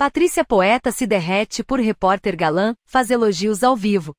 Patrícia Poeta se derrete por repórter galã, faz elogios ao vivo.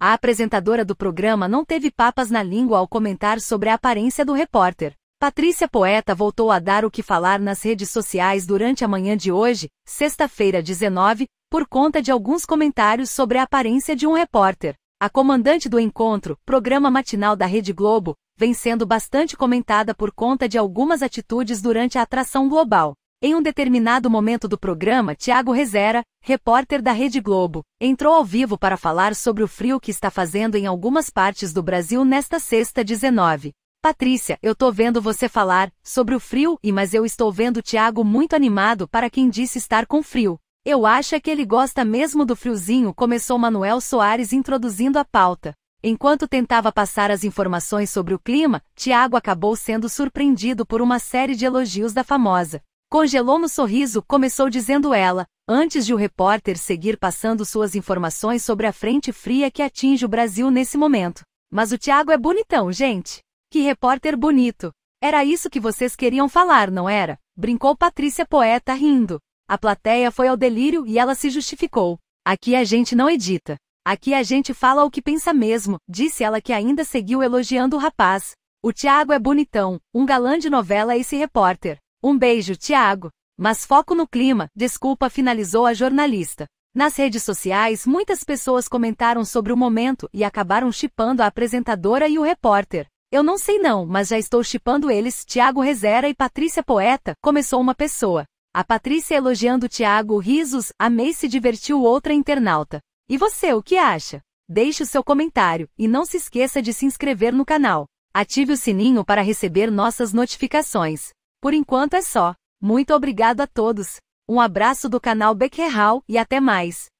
A apresentadora do programa não teve papas na língua ao comentar sobre a aparência do repórter. Patrícia Poeta voltou a dar o que falar nas redes sociais durante a manhã de hoje, sexta-feira 19, por conta de alguns comentários sobre a aparência de um repórter. A comandante do encontro, programa matinal da Rede Globo, vem sendo bastante comentada por conta de algumas atitudes durante a atração global. Em um determinado momento do programa, Tiago Rezera, repórter da Rede Globo, entrou ao vivo para falar sobre o frio que está fazendo em algumas partes do Brasil nesta sexta 19. Patrícia, eu tô vendo você falar sobre o frio e mas eu estou vendo o Tiago muito animado para quem disse estar com frio. Eu acho que ele gosta mesmo do friozinho, começou Manuel Soares introduzindo a pauta. Enquanto tentava passar as informações sobre o clima, Tiago acabou sendo surpreendido por uma série de elogios da famosa. Congelou no sorriso, começou dizendo ela, antes de o repórter seguir passando suas informações sobre a frente fria que atinge o Brasil nesse momento. Mas o Tiago é bonitão, gente. Que repórter bonito. Era isso que vocês queriam falar, não era? Brincou Patrícia Poeta rindo. A plateia foi ao delírio e ela se justificou. Aqui a gente não edita. Aqui a gente fala o que pensa mesmo, disse ela que ainda seguiu elogiando o rapaz. O Tiago é bonitão, um galã de novela esse repórter. Um beijo, Tiago. Mas foco no clima, desculpa, finalizou a jornalista. Nas redes sociais, muitas pessoas comentaram sobre o momento e acabaram chipando a apresentadora e o repórter. Eu não sei não, mas já estou chipando eles, Tiago Rezera e Patrícia Poeta, começou uma pessoa. A Patrícia elogiando Tiago risos, amei se divertiu outra internauta. E você, o que acha? Deixe o seu comentário e não se esqueça de se inscrever no canal. Ative o sininho para receber nossas notificações. Por enquanto é só. Muito obrigado a todos. Um abraço do canal Becquerral e até mais.